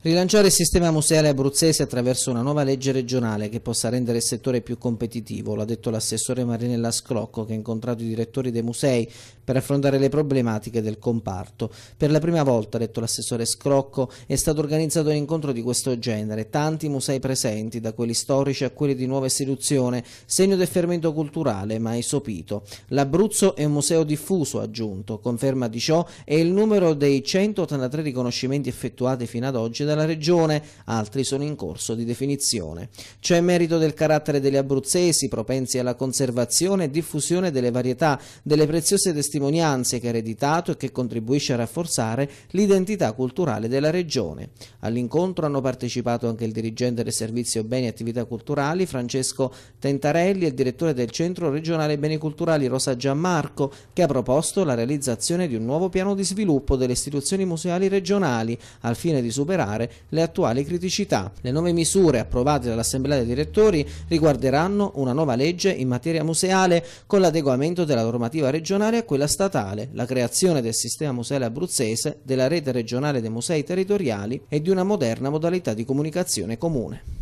Rilanciare il sistema museale abruzzese attraverso una nuova legge regionale che possa rendere il settore più competitivo, lo ha detto l'assessore Marinella Sclocco che ha incontrato i direttori dei musei per affrontare le problematiche del comparto. Per la prima volta, ha detto l'assessore Scrocco, è stato organizzato un incontro di questo genere, tanti musei presenti, da quelli storici a quelli di nuova istituzione, segno del fermento culturale mai sopito. L'Abruzzo è un museo diffuso, ha aggiunto, conferma di ciò è il numero dei 183 riconoscimenti effettuati fino ad oggi dalla regione, altri sono in corso di definizione. C'è merito del carattere degli abruzzesi, propensi alla conservazione e diffusione delle varietà, delle preziose testimonianze che ha ereditato e che contribuisce a rafforzare l'identità culturale della regione. All'incontro hanno partecipato anche il dirigente del Servizio Beni e Attività Culturali, Francesco Tentarelli, e il direttore del Centro Regionale Beni Culturali, Rosa Gianmarco, che ha proposto la realizzazione di un nuovo piano di sviluppo delle istituzioni museali regionali, al fine di superare superare le attuali criticità. Le nuove misure approvate dall'Assemblea dei direttori riguarderanno una nuova legge in materia museale con l'adeguamento della normativa regionale a quella statale, la creazione del sistema museale abruzzese, della rete regionale dei musei territoriali e di una moderna modalità di comunicazione comune.